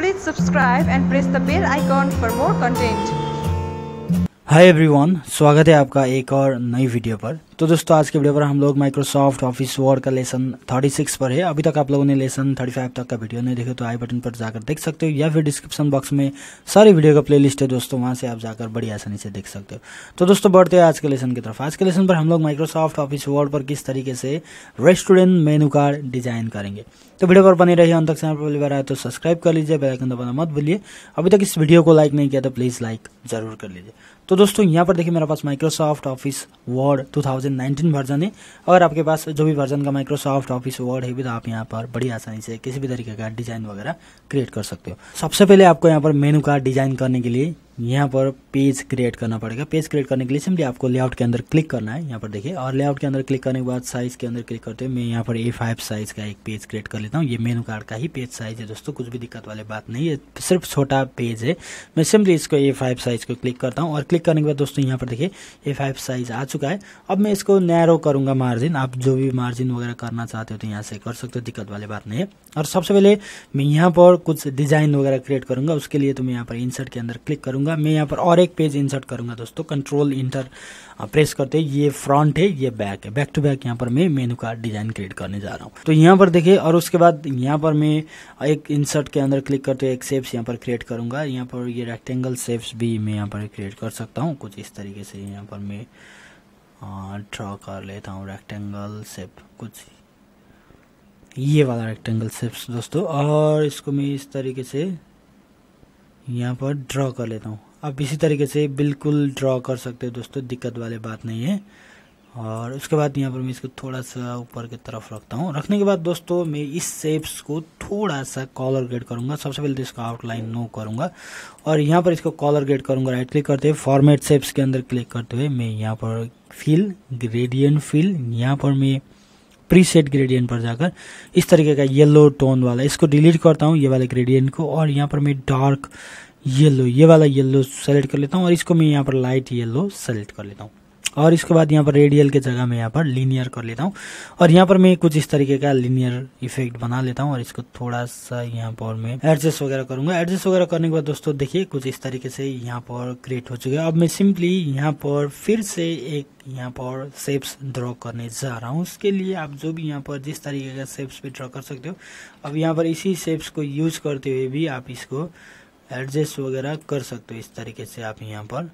Please subscribe and press the bell icon for more content. Hi everyone स्वागत है आपका एक और नई वीडियो पर तो दोस्तों आज के वीडियो पर हम लोग माइक्रोसॉफ्ट ऑफिस वर्ड का लेसन 36 पर है अभी तक आप लोगों ने लेसन 35 तक का वीडियो नहीं देखे तो आई बटन पर जाकर देख सकते हो या फिर डिस्क्रिप्शन बॉक्स में सारी वीडियो का प्लेलिस्ट है दोस्तों वहां से आप जाकर बड़ी आसानी से देख सकते हो तो दोस्तों बढ़ते हैं आज के लेसन की तरफ आज के लेसन पर हम लोग माइक्रोसॉफ्ट ऑफिस वर्ड पर किस तरीके से रेस्टोरेंट मेनू कार्ड डिजाइन करेंगे तो वीडियो पर बने रहिए अंत तक चैनल पर पहली बार आए तो सब्सक्राइब कर लीजिए बेल आइकन दबाना मत भूलिए अभी तक इस वीडियो को लाइक नहीं किया तो प्लीज़ लाइक जरूर कर लीजिए तो दोस्तों यहाँ पर देखिए मेरे पास Microsoft Office Word two thousand 2019 version है अगर आपके पास जो भी वर्जन का माइक्रोसॉफ्ट ऑफिस वर्ड है भी तो आप यहाँ पर बड़ी आसानी से किसी भी तरीके का डिज़ाइन वगैरह क्रिएट कर सकते हो सबसे पहले आपको यहाँ पर मेनू का डिज़ाइन करने के लिए यहाँ पर पेज क्रिएट करना पड़ेगा पेज क्रिएट करने के लिए सिंपली आपको लेआउट के अंदर क्लिक करना है यहाँ पर देखिए और लेआउट के अंदर क्लिक करने के बाद साइज़ के अंदर क्लिक करते हुए मैं यहाँ पर ए फाइव साइज़ का एक पेज क्रिएट कर लेता हूँ ये मेनू कार्ड का ही पेज साइज़ है दोस्तों कुछ भी दिक्कत वाली बात नहीं है सिर्फ छोटा पेज है मैं सिंपली इसको ए फाइव साइज़ को क्लिक करता हूँ और क्लिक करने के बाद दोस्तों यहाँ पर देखिए ए फाइव साइज़ आ चुका है अब मैं इसको नैरो करूँगा मार्जिन आप जो भी मार्जिन वगैरह करना चाहते हो तो यहाँ से कर सकते हो दिक्कत वाली बात नहीं है और सबसे पहले मैं यहाँ पर कुछ डिज़ाइन वगैरह क्रिएट करूँगा उसके लिए तो मैं यहाँ पर इंसर्ट के अंदर क्लिक करूँगा करूंगा मैं यहाँ पर और एक पेज इंसर्ट करूंगा दोस्तों कंट्रोल इंटर प्रेस करते ही ये फ्रंट है ये बैक है बैक टू बैक यहाँ पर मैं मेनू का डिज़ाइन क्रिएट करने जा रहा हूँ तो यहाँ पर देखिए और उसके बाद यहाँ पर मैं एक इंसर्ट के अंदर क्लिक करते एक सेप्स यहाँ पर क्रिएट करूंगा यहाँ पर ये रेक्टेंगल सेप्स भी मैं यहाँ पर क्रिएट कर सकता हूँ कुछ इस तरीके से यहाँ पर मैं ड्रॉ कर लेता हूँ रेक्टेंगल सेप कुछ ये वाला रेक्टेंगल सेप्स दोस्तों और इसको मैं इस तरीके से यहाँ पर ड्रॉ कर लेता हूँ आप इसी तरीके से बिल्कुल ड्रॉ कर सकते हो दोस्तों दिक्कत वाले बात नहीं है और उसके बाद यहाँ पर मैं इसको थोड़ा सा ऊपर की तरफ रखता हूँ रखने के बाद दोस्तों मैं इस शेप्स को थोड़ा सा कॉलर गेट करूँगा सबसे पहले तो इसका आउटलाइन नो करूँगा और यहाँ पर इसको कॉलर गेट करूँगा राइट क्लिक करते हुए फॉर्मेट सेप्स के अंदर क्लिक करते हुए मैं यहाँ पर फिल ग्रेडियन फिल यहाँ पर मैं प्रीसेट ग्रेडियंट पर जाकर इस तरीके का येलो टोन वाला इसको डिलीट करता हूँ ये वाले ग्रेडियंट को और यहाँ पर मैं डार्क येलो ये वाला येलो सेलेक्ट कर लेता हूँ और इसको मैं यहाँ पर लाइट येलो सेलेक्ट कर लेता हूँ और इसके बाद यहाँ पर रेडियल के जगह मैं यहाँ पर लीनियर कर लेता हूँ और यहाँ पर मैं कुछ इस तरीके का लीनियर इफेक्ट बना लेता हूँ और इसको थोड़ा सा यहाँ पर मैं एडजस्ट वगैरह करूंगा एडजस्ट वगैरह करने के बाद दोस्तों देखिए कुछ इस तरीके से यहाँ पर क्रिएट हो चुके हैं अब मैं सिंपली यहाँ पर फिर से एक यहाँ पर शेप्स ड्रॉ करने जा रहा हूँ उसके लिए आप जो भी यहाँ पर जिस तरीके का शेप्स भी ड्रॉ कर सकते हो अब यहाँ पर इसी शेप्स को यूज करते हुए भी आप इसको एडजस्ट वगैरह कर सकते हो इस तरीके से आप यहाँ पर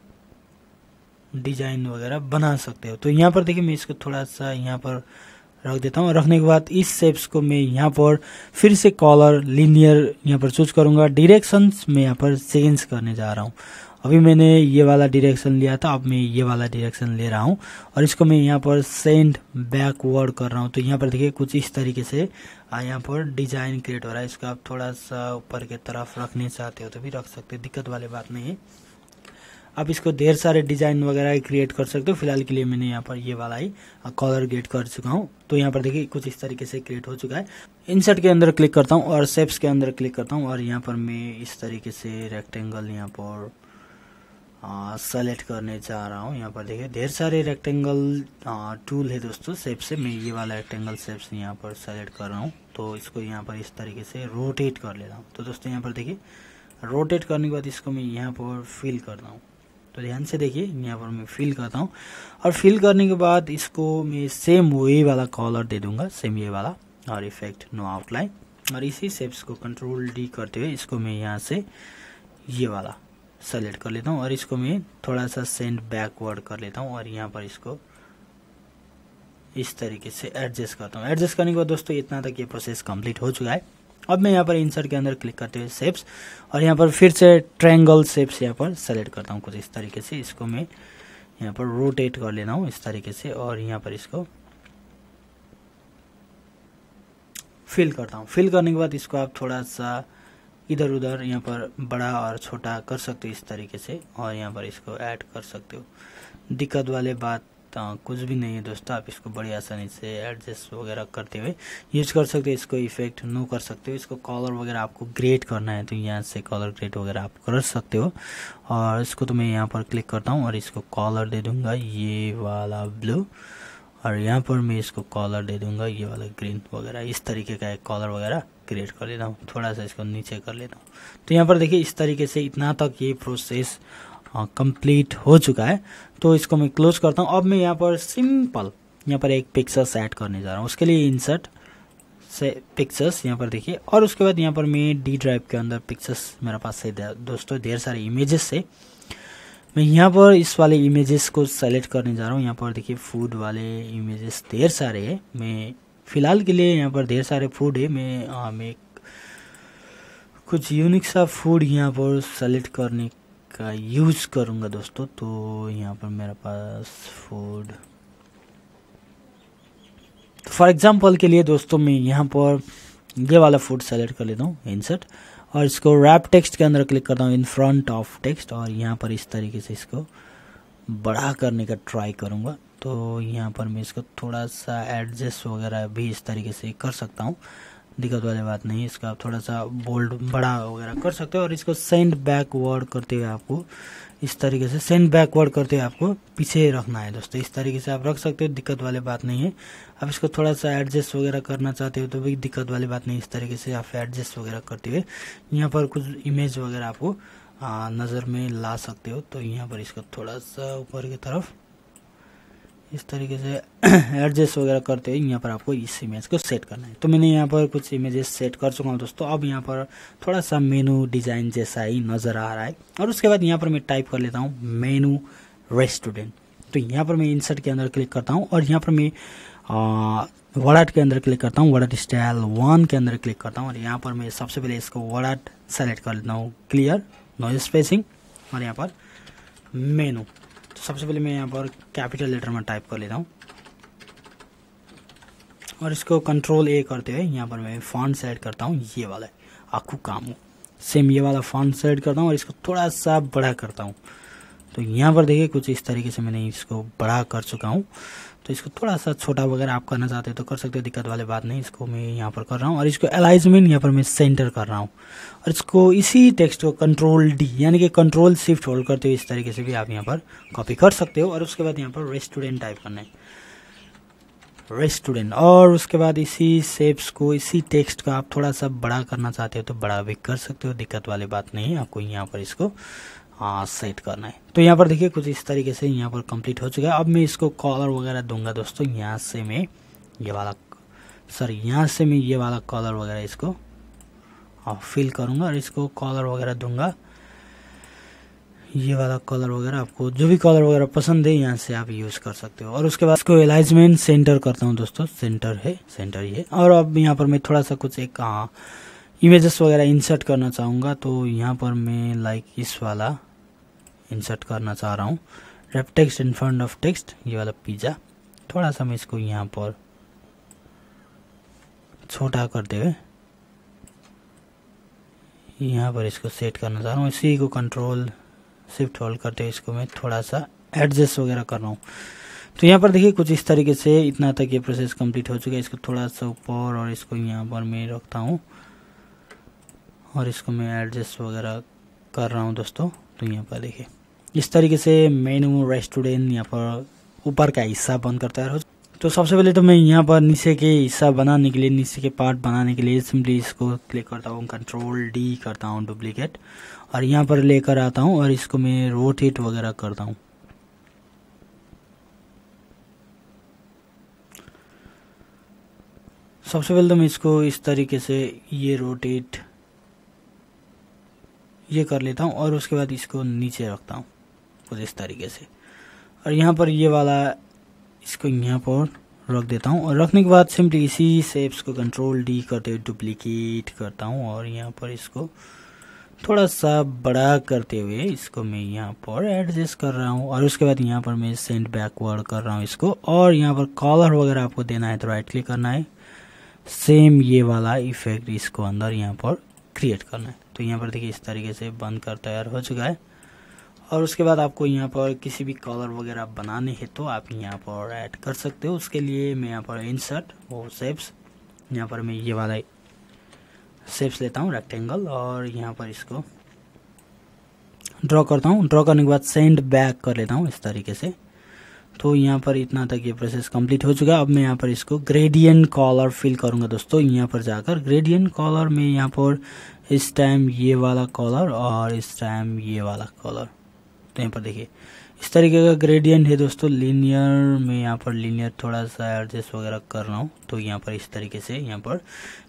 डिज़ाइन वगैरह बना सकते हो तो यहाँ पर देखिए मैं इसको थोड़ा सा यहाँ पर रख देता हूँ रखने के बाद इस शेप्स को मैं यहाँ पर फिर से कॉलर लीनियर यहाँ पर चूज करूँगा डिरेक्शंस मैं यहाँ पर चेंज करने जा रहा हूँ अभी मैंने ये वाला डिरेक्शन लिया था अब मैं ये वाला डिरेक्शन ले रहा हूँ और इसको मैं यहाँ पर सेंड बैकवर्ड कर रहा हूँ तो यहाँ पर देखिए कुछ इस तरीके से यहाँ पर डिज़ाइन क्रिएट हो रहा है इसको आप थोड़ा सा ऊपर की तरफ रखने चाहते हो तो भी रख सकते दिक्कत वाली बात नहीं है आप इसको ढेर सारे डिज़ाइन वगैरह क्रिएट कर सकते हो फिलहाल के लिए मैंने यहाँ पर ये वाला ही कॉलर गेट कर चुका हूँ तो यहाँ पर देखिए कुछ इस तरीके से क्रिएट हो चुका है इंसर्ट के अंदर क्लिक करता हूँ और सेप्स के अंदर क्लिक करता हूँ और यहाँ पर मैं इस तरीके से रेक्टेंगल यहाँ पर सेलेक्ट करने जा रहा हूँ यहाँ पर देखिए ढेर सारे रेक्टेंगल टूल है दोस्तों सेप से मैं ये वाला रेक्टेंगल सेप्स यहाँ पर सेलेक्ट कर रहा हूँ तो इसको यहाँ पर इस तरीके से रोटेट कर ले रहा हूँ तो दोस्तों यहाँ पर देखिए रोटेट करने के बाद इसको मैं यहाँ पर फिल कर रहा हूँ तो ध्यान से देखिए यहाँ पर मैं फिल करता हूँ और फिल करने के बाद इसको मैं सेम वही वाला कॉलर दे दूंगा सेम ये वाला और इफेक्ट नो आउटलाइन और इसी सेप्स को कंट्रोल डी करते हुए इसको मैं यहाँ से ये वाला सेलेक्ट कर लेता हूँ और इसको मैं थोड़ा सा सेंड बैकवर्ड कर लेता हूँ और यहाँ पर इसको इस तरीके से एडजस्ट करता हूँ एडजस्ट करने के बाद दोस्तों इतना तक ये प्रोसेस कंप्लीट हो चुका है अब मैं यहाँ पर इंसर्ट के अंदर क्लिक करते हुए सेप्स और यहाँ पर फिर से ट्रैंगल सेप्स यहाँ पर सेलेक्ट करता हूँ कुछ इस तरीके से इसको मैं यहाँ पर रोटेट कर लेना हूँ इस तरीके से और यहाँ पर इसको फिल करता हूँ फिल करने के बाद इसको आप थोड़ा सा इधर उधर यहाँ पर बड़ा और छोटा कर सकते हो इस तरीके से और यहाँ पर इसको ऐड कर सकते हो दिक्कत वाले बात कुछ भी नहीं है दोस्तों आप इसको बड़ी आसानी से एडजस्ट वगैरह करते हुए यूज कर सकते हो इसको इफेक्ट नो कर सकते हो इसको कॉलर वगैरह आपको ग्रेट करना है तो यहाँ से कॉलर ग्रेट वगैरह आप कर सकते हो और इसको तो मैं यहाँ पर क्लिक करता हूँ और इसको कॉलर दे दूंगा ये वाला ब्लू और यहाँ पर मैं इसको कॉलर दे दूंगा ये वाला ग्रीन वगैरह इस तरीके का एक कॉलर वगैरह क्रिएट कर लेता हूँ थोड़ा सा इसको नीचे कर लेता हूँ तो यहाँ पर देखिए इस तरीके से इतना तक ये प्रोसेस कंप्लीट हाँ, हो चुका है तो इसको मैं क्लोज करता हूँ अब मैं यहाँ पर सिंपल यहाँ पर एक पिक्चर्स ऐड करने जा रहा हूँ उसके लिए इंसर्ट से पिक्चर्स यहाँ पर देखिए और उसके बाद यहाँ पर मैं डी ड्राइव के अंदर पिक्चर्स मेरे पास से दोस्तों ढेर सारे इमेजेस से मैं यहाँ पर इस वाले इमेजेस को सेलेक्ट करने जा रहा हूँ यहाँ पर देखिए फूड वाले इमेजेस ढेर सारे है मैं फ़िलहाल के लिए यहाँ पर ढेर सारे फूड है मैं हाँ, मैं कुछ यूनिक सा फूड यहाँ पर सेलेक्ट करने का यूज़ करूंगा दोस्तों तो यहाँ पर मेरे पास फूड तो फॉर एग्ज़ाम्पल के लिए दोस्तों मैं यहाँ पर ये वाला फूड सेलेक्ट कर लेता हूँ इंसर्ट और इसको रैप टेक्स्ट के अंदर क्लिक करता हूँ इन फ्रंट ऑफ टेक्स्ट और यहाँ पर इस तरीके से इसको बढ़ा करने का ट्राई करूँगा तो यहाँ पर मैं इसको थोड़ा सा एडजस्ट वगैरह भी इस तरीके से कर सकता हूँ दिक्कत वाली बात नहीं है इसका आप थोड़ा सा बोल्ड बड़ा वगैरह कर सकते हो और इसको सेंड बैकवर्ड करते हुए आपको इस तरीके से सेंड बैकवर्ड करते हुए आपको पीछे रखना है दोस्तों इस तरीके से आप रख सकते हो दिक्कत वाली बात नहीं है आप इसको थोड़ा सा एडजस्ट वगैरह करना चाहते हो तो भी दिक्कत वाली बात नहीं इस तरीके से आप एडजस्ट वगैरह करते हुए यहाँ पर कुछ इमेज वगैरह आपको नज़र में ला सकते हो तो यहाँ पर इसको थोड़ा सा ऊपर की तरफ इस तरीके से एडजस्ट वगैरह करते हुए यहाँ पर आपको इस इमेज को सेट करना है तो मैंने यहाँ पर कुछ इमेजेस सेट कर चुका हूँ दोस्तों अब यहाँ पर थोड़ा सा मेनू डिज़ाइन जैसा ही नज़र आ रहा है और उसके बाद यहाँ पर मैं टाइप कर लेता हूँ मेनू रेस्टोरेंट तो यहाँ पर मैं इंसर्ट के अंदर क्लिक करता हूँ और यहाँ पर मैं वड़ाट के अंदर क्लिक करता हूँ वड़ाट स्टाइल वन के अंदर क्लिक करता हूँ और यहाँ पर मैं सबसे पहले इसको वड़ाट सेलेक्ट कर लेता हूँ क्लियर नॉइज स्पेसिंग और यहाँ पर मेनू तो सबसे पहले मैं यहाँ पर कैपिटल लेटर में टाइप कर लेता हूँ और इसको कंट्रोल ए करते हुए यहाँ पर मैं फॉन्ट सेलेक्ट करता हूँ ये वाला आखू हो सेम ये वाला फॉन्ट सेलेक्ट करता हूँ और इसको थोड़ा सा बड़ा करता हूँ तो यहाँ पर देखिए कुछ इस तरीके से मैंने इसको बड़ा कर चुका हूँ तो इसको थोड़ा सा छोटा वगैरह आप करना चाहते हो तो कर सकते हो दिक्कत वाली बात नहीं इसको मैं यहाँ पर कर रहा हूँ और इसको अलाइजमेंट यहाँ पर मैं सेंटर कर रहा हूँ और इसको इसी टेक्स्ट को कंट्रोल डी यानी कि कंट्रोल शिफ्ट होल्ड करते हो इस तरीके से भी आप यहाँ पर कॉपी कर सकते हो और उसके बाद यहाँ पर रेस्टोरेंट टाइप करना है रेस्टोरेंट और उसके बाद इसी शेप्स को इसी टेक्स्ट को आप थोड़ा सा बड़ा करना चाहते हो तो बड़ा भी कर सकते हो दिक्कत वाली बात नहीं आपको यहाँ पर इसको हाँ, सेट करना है तो यहाँ पर देखिए कुछ इस तरीके से यहाँ पर कंप्लीट हो चुका है अब मैं इसको कॉलर वगैरह दूंगा दोस्तों यहाँ से मैं ये वाला सॉरी यहाँ से मैं ये वाला कॉलर वगैरह इसको फिल हाँ, करूँगा और इसको कॉलर वगैरह दूंगा ये वाला कलर वगैरह आपको जो भी कलर वगैरह पसंद है यहाँ से आप यूज़ कर सकते हो और उसके बाद इसको एलाइजमेंट सेंटर करता हूँ दोस्तों सेंटर है सेंटर ये और अब यहाँ पर मैं थोड़ा सा कुछ एक इमेजेस हाँ, वगैरह इंसर्ट करना चाहूँगा तो यहाँ पर मैं लाइक इस वाला इंसर्ट करना चाह रहा हूँ wrap text in front of text ये वाला पिज़्ज़ा थोड़ा सा मैं इसको यहाँ पर छोटा करते हुए यहाँ पर इसको सेट करना चाह रहा हूँ इसी को कंट्रोल शिफ्ट होल्ड करते हुए इसको मैं थोड़ा सा एडजस्ट वगैरह कर रहा हूँ तो यहाँ पर देखिए कुछ इस तरीके से इतना तक ये प्रोसेस कंप्लीट हो चुका है इसको थोड़ा सा ऊपर और इसको यहाँ पर मैं रखता हूँ और इसको मैं एडजस्ट वगैरह कर रहा हूँ दोस्तों तो यहाँ पर देखिए इस तरीके से मेनू रेस्टोरेंट यहाँ पर ऊपर का हिस्सा बंद करता है तो सबसे पहले तो मैं यहाँ पर नीचे के हिस्सा बनाने के लिए नीचे के पार्ट बनाने के लिए सिंपली इसको क्लिक करता हूँ कंट्रोल डी करता हूँ डुप्लीकेट और यहाँ पर लेकर आता हूँ और इसको मैं रोटेट वगैरह करता हूँ सबसे पहले तो मैं इसको इस तरीके से ये रोटेट ये कर लेता हूँ और उसके बाद इसको नीचे रखता हूँ कुछ इस तरीके से और यहाँ पर ये वाला इसको यहाँ पर रख देता हूँ और रखने के बाद सिंपली इसी सेप्स को कंट्रोल डी करते हुए डुप्लीकेट करता हूँ और यहाँ पर इसको थोड़ा सा बड़ा करते हुए इसको मैं यहाँ पर एडजस्ट कर रहा हूँ और उसके बाद यहाँ पर मैं सेंड बैकवर्ड कर रहा हूँ इसको और यहाँ पर कॉलर वगैरह आपको देना है तो राइट क्लिक करना है सेम ये वाला इफेक्ट इसको अंदर यहाँ पर क्रिएट करना है तो यहाँ पर देखिए इस तरीके से बंद कर तैयार हो चुका है और उसके बाद आपको यहाँ पर किसी भी कलर वगैरह बनाने हैं तो आप यहाँ पर ऐड कर सकते हो उसके लिए मैं यहाँ पर इंसर्ट वो सेप्स यहाँ पर मैं ये वाला सेप्स लेता हूँ रेक्टेंगल और यहाँ पर इसको ड्रॉ करता हूँ ड्रॉ करने के बाद सेंड बैक कर लेता हूँ इस तरीके से तो यहाँ पर इतना तक ये प्रोसेस कंप्लीट हो चुका है अब मैं यहाँ पर इसको ग्रेडियंट कॉलर फिल करूँगा दोस्तों यहाँ पर जाकर ग्रेडियंट कॉलर में यहाँ पर इस टाइम ये वाला कॉलर और इस टाइम ये वाला कॉलर सकते हैं यहाँ पर देखिए इस तरीके का ग्रेडियंट है दोस्तों लीनियर में यहाँ पर लीनियर थोड़ा सा एडजस्ट वगैरह कर रहा हूँ तो यहाँ पर इस तरीके से यहाँ पर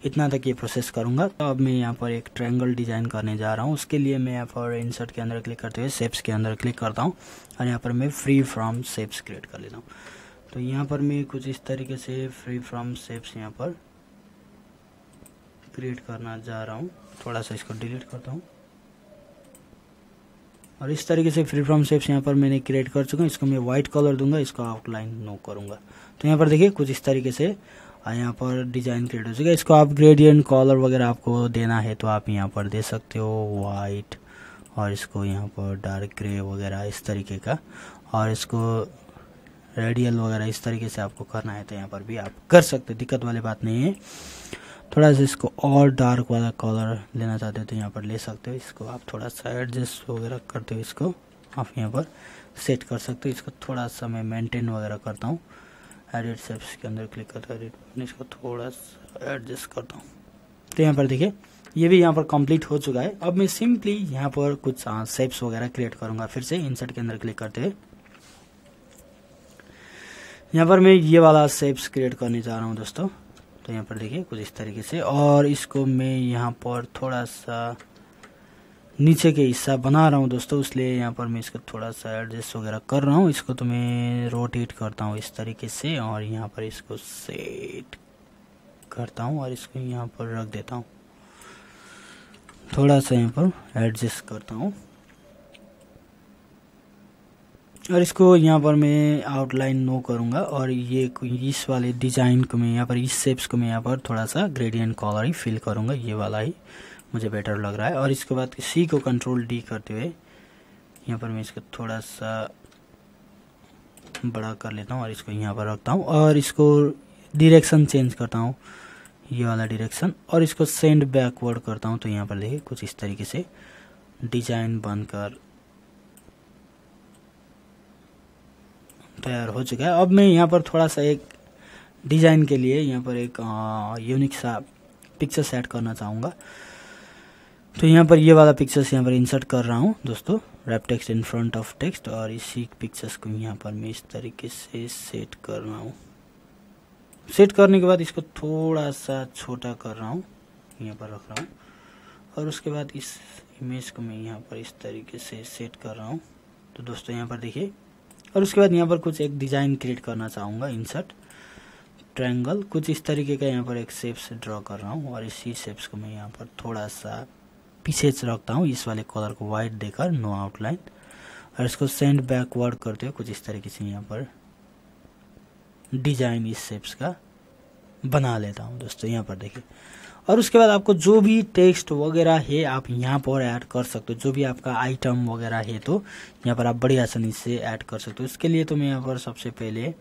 इतना तक ये प्रोसेस करूँगा तो अब मैं यहाँ पर एक ट्रैंगल डिज़ाइन करने जा रहा हूँ उसके लिए मैं यहाँ पर इंसर्ट के अंदर क्लिक करते हुए सेप्स के अंदर क्लिक करता हूँ और यहाँ पर मैं फ्री फ्रॉम सेप्स क्रिएट कर लेता हूँ तो यहाँ पर मैं कुछ इस तरीके से फ्री फ्रॉम सेप्स यहाँ पर क्रिएट करना जा रहा हूँ थोड़ा सा इसको डिलीट करता हूँ और इस तरीके से फ्री फ्रॉम शेप्स यहाँ पर मैंने क्रिएट कर चुका हूँ इसको मैं व्हाइट कलर दूंगा इसको आउटलाइन नो करूंगा तो यहाँ पर देखिए कुछ इस तरीके से यहाँ पर डिज़ाइन क्रिएट हो चुका है इसको आप ग्रेडियंट कॉलर वगैरह आपको देना है तो आप यहाँ पर दे सकते हो वाइट और इसको यहाँ पर डार्क ग्रे वगैरह इस तरीके का और इसको रेडियल वगैरह इस तरीके से आपको करना है तो यहाँ पर भी आप कर सकते हो दिक्कत वाली बात नहीं है थोड़ा सा इसको और डार्क वाला कलर लेना चाहते हो तो यहाँ पर ले सकते हो इसको आप थोड़ा सा एडजस्ट वगैरह करते हो इसको आप यहाँ पर सेट कर सकते हो इसको थोड़ा सा मैं मेंटेन वगैरह करता हूँ एडिट सेप्स के अंदर क्लिक करता हूँ एडिट इसको थोड़ा सा एडजस्ट करता हूँ तो यहाँ पर देखिए ये भी यहाँ पर कंप्लीट हो चुका है अब मैं सिंपली यहाँ पर कुछ सेप्स हाँ, वगैरह क्रिएट करूँगा फिर से इंसर्ट के अंदर क्लिक करते हुए यहाँ पर मैं ये वाला सेप्स क्रिएट करने जा रहा हूँ दोस्तों तो यहाँ पर देखिए कुछ इस तरीके से और इसको मैं यहाँ पर थोड़ा सा नीचे के हिस्सा बना रहा हूँ दोस्तों इसलिए यहाँ पर मैं इसको थोड़ा सा एडजस्ट वगैरह कर रहा हूँ इसको तो मैं रोटेट करता हूँ इस तरीके से और यहाँ पर इसको सेट करता हूँ और इसको यहाँ पर रख देता हूँ थोड़ा सा यहाँ पर एडजस्ट करता हूँ और इसको यहाँ पर मैं आउटलाइन नो करूँगा और ये इस वाले डिज़ाइन को मैं यहाँ पर इस शेप्स को मैं यहाँ पर थोड़ा सा ग्रेडियंट कॉलर ही फिल करूँगा ये वाला ही मुझे बेटर लग रहा है और इसके बाद सी को कंट्रोल डी करते हुए यहाँ पर मैं इसको थोड़ा सा बड़ा कर लेता हूँ और इसको यहाँ पर रखता हूँ और इसको डिरेक्शन चेंज करता हूँ ये वाला डिरेक्शन और इसको सेंड बैकवर्ड करता हूँ तो यहाँ पर देखिए कुछ इस तरीके से डिज़ाइन बनकर तैयार हो चुका है अब मैं यहाँ पर थोड़ा सा एक डिज़ाइन के लिए यहाँ पर एक यूनिक सा पिक्चर सेट करना चाहूँगा तो यहाँ पर ये वाला पिक्चर्स यहाँ पर इंसर्ट कर रहा हूँ दोस्तों wrap text in front of text और इसी पिक्चर्स को यहाँ पर मैं इस तरीके से सेट कर रहा हूँ सेट करने के बाद इसको थोड़ा सा छोटा कर रहा हूँ यहाँ पर रख रहा हूँ और उसके बाद इस इमेज को मैं यहाँ पर इस तरीके से सेट कर रहा हूँ तो दोस्तों यहाँ पर देखिए और उसके बाद यहाँ पर कुछ एक डिज़ाइन क्रिएट करना चाहूँगा इंसर्ट ट्रायंगल कुछ इस तरीके का यहाँ पर एक शेप्स ड्रॉ कर रहा हूँ और इसी शेप्स को मैं यहाँ पर थोड़ा सा पीछे रखता हूँ इस वाले कलर को वाइट देकर नो आउटलाइन और इसको सेंड बैकवर्ड करते हुए कुछ इस तरीके से यहाँ पर डिजाइन इस शेप्स का बना लेता हूँ दोस्तों यहाँ पर देखिए और उसके बाद आपको जो भी टेक्स्ट वगैरह है आप यहाँ पर ऐड कर सकते हो जो भी आपका आइटम वगैरह है तो यहाँ पर आप बड़ी आसानी से ऐड कर सकते हो इसके लिए तो मैं यहाँ पर सबसे पहले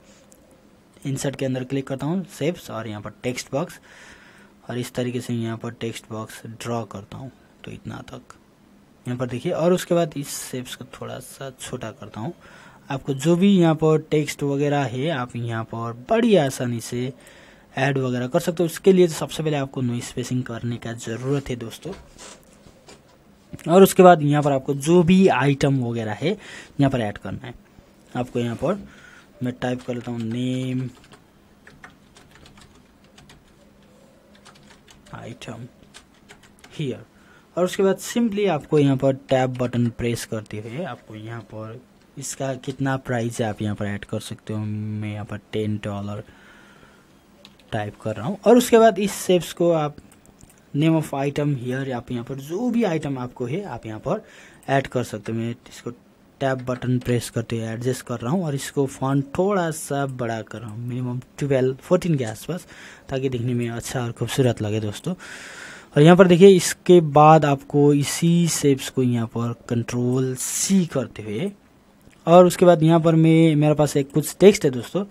इंसर्ट के अंदर क्लिक करता हूँ सेप्स और यहाँ पर टेक्स्ट बॉक्स और इस तरीके से यहाँ पर टेक्स्ट बॉक्स ड्रॉ करता हूँ तो इतना तक यहाँ पर देखिए और उसके बाद इस सेप्स को थोड़ा सा छोटा करता हूँ आपको जो भी यहाँ पर टेक्स्ट वगैरह है आप यहाँ पर बड़ी आसानी से ऐड वगैरह कर सकते हो उसके लिए तो सबसे पहले आपको नो स्पेसिंग करने का ज़रूरत है दोस्तों और उसके बाद यहाँ पर आपको जो भी आइटम वगैरह है यहाँ पर ऐड करना है आपको यहाँ पर मैं टाइप कर लेता हूँ नेम आइटम हियर और उसके बाद सिंपली आपको यहाँ पर टैब बटन प्रेस करते हुए आपको यहाँ पर इसका कितना प्राइस है आप यहाँ पर ऐड कर सकते हो मैं यहाँ पर टेन डॉलर टाइप कर रहा हूँ और उसके बाद इस शेप्स को आप नेम ऑफ आइटम हियर आप यहाँ पर जो भी आइटम आपको है आप यहाँ पर ऐड कर सकते हो मैं इसको टैब बटन प्रेस करते हुए एडजस्ट कर रहा हूँ और इसको फोन थोड़ा सा बड़ा कर रहा हूँ मिनिमम ट्वेल्व फोर्टीन के आसपास ताकि दिखने में अच्छा और खूबसूरत लगे दोस्तों और यहाँ पर देखिए इसके बाद आपको इसी शेप्स को यहाँ पर कंट्रोल सी करते हुए और उसके बाद यहाँ पर मैं मेरे पास एक कुछ टेक्स्ट है दोस्तों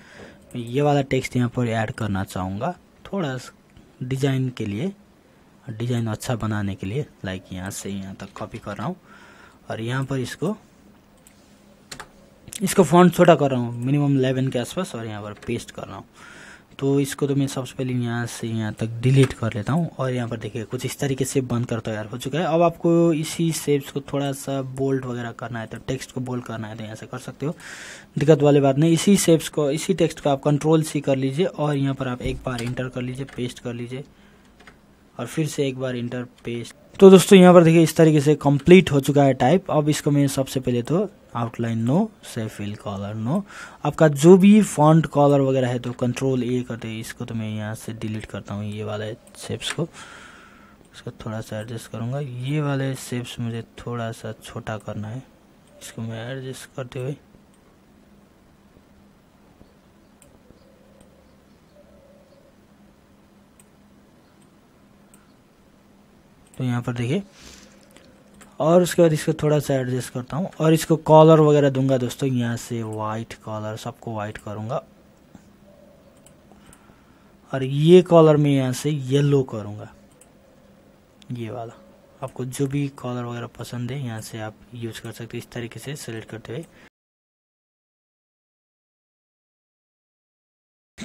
ये वाला टेक्स्ट यहाँ पर ऐड करना चाहूँगा थोड़ा डिज़ाइन के लिए डिज़ाइन अच्छा बनाने के लिए लाइक यहाँ से यहाँ तक कॉपी कर रहा हूँ और यहाँ पर इसको इसको फॉन्ट छोटा कर रहा हूँ मिनिमम 11 के आसपास और यहाँ पर पेस्ट कर रहा हूँ तो इसको तो मैं सबसे पहले यहाँ से यहाँ तक डिलीट कर लेता हूँ और यहाँ पर देखिए कुछ इस तरीके से बंद कर तैयार तो हो चुका है अब आपको इसी शेप्स को थोड़ा सा बोल्ड वगैरह करना है तो टेक्स्ट को बोल्ड करना है तो यहाँ से कर सकते हो दिक्कत वाली बात नहीं इसी शेप्स को इसी टेक्स्ट को आप कंट्रोल सी कर लीजिए और यहाँ पर आप एक बार इंटर कर लीजिए पेस्ट कर लीजिए और फिर से एक बार इंटर पेस्ट तो दोस्तों यहाँ पर देखिए इस तरीके से कंप्लीट हो चुका है टाइप अब इसको मैं सबसे पहले तो आउटलाइन नो से फिल कॉलर नो आपका जो भी फॉन्ट कॉलर वगैरह है तो कंट्रोल ए करते हैं इसको तो मैं यहाँ से डिलीट करता हूँ ये वाले शेप्स को इसको थोड़ा सा एडजस्ट करूँगा ये वाले शेप्स मुझे थोड़ा सा छोटा करना है इसको मैं एडजस्ट करते हुए तो यहाँ पर देखिए और उसके बाद इसको थोड़ा सा एडजस्ट करता हूँ और इसको कॉलर वगैरह दूंगा दोस्तों यहाँ से वाइट कॉलर सबको वाइट करूँगा और ये कॉलर में यहाँ से येलो करूँगा ये वाला आपको जो भी कॉलर वगैरह पसंद है यहाँ से आप यूज़ कर सकते इस तरीके से सेलेक्ट करते हुए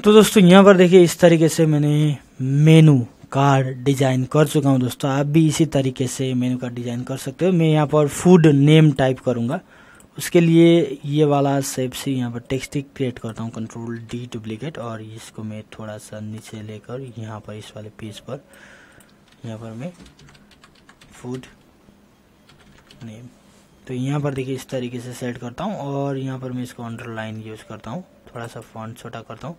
तो दोस्तों यहाँ पर देखिए इस तरीके से मैंने मेनू कार्ड डिज़ाइन कर चुका हूँ दोस्तों आप भी इसी तरीके से मेनू कार्ड डिज़ाइन कर सकते हो मैं यहाँ पर फूड नेम टाइप करूँगा उसके लिए ये वाला सेप से यहाँ पर टेक्स्ट क्रिएट करता हूँ कंट्रोल डी डुप्लीकेट और इसको मैं थोड़ा सा नीचे लेकर यहाँ पर इस वाले पेज पर यहाँ पर मैं फूड नेम तो यहाँ पर देखिए इस तरीके से सेट करता हूँ और यहाँ पर मैं इसको अंडरलाइन यूज़ करता हूँ थोड़ा सा फॉन्ट छोटा करता हूँ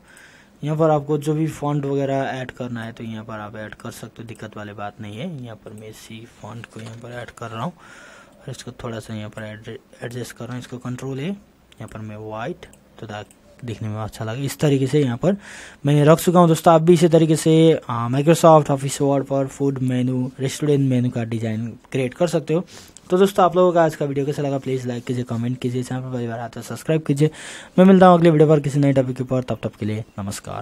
यहाँ पर आपको जो भी फॉन्ट वगैरह ऐड करना है तो यहाँ पर आप ऐड कर सकते हो दिक्कत वाली बात नहीं है यहाँ पर मैं इसी फॉन्ट को यहाँ पर ऐड कर रहा हूँ और इसको थोड़ा सा यहाँ पर एडजस्ट कर रहा हूँ इसको कंट्रोल है यहाँ पर मैं वाइट तो दिखने में अच्छा लगा इस तरीके से यहाँ पर मैंने रख चुका हूँ दोस्तों आप भी इसी तरीके से माइक्रोसॉफ्ट ऑफिस वर्ड पर फूड मेनू रेस्टोरेंट मेनू का डिज़ाइन क्रिएट कर सकते हो तो दोस्तों आप लोगों का आज का वीडियो कैसा लगा प्लीज़ लाइक कीजिए कमेंट कीजिए चैनल पर परिवार आता है सब्सक्राइब कीजिए मैं मिलता हूँ अगले वीडियो पर किसी नए टॉपिक के ऊपर तब तक के लिए नमस्कार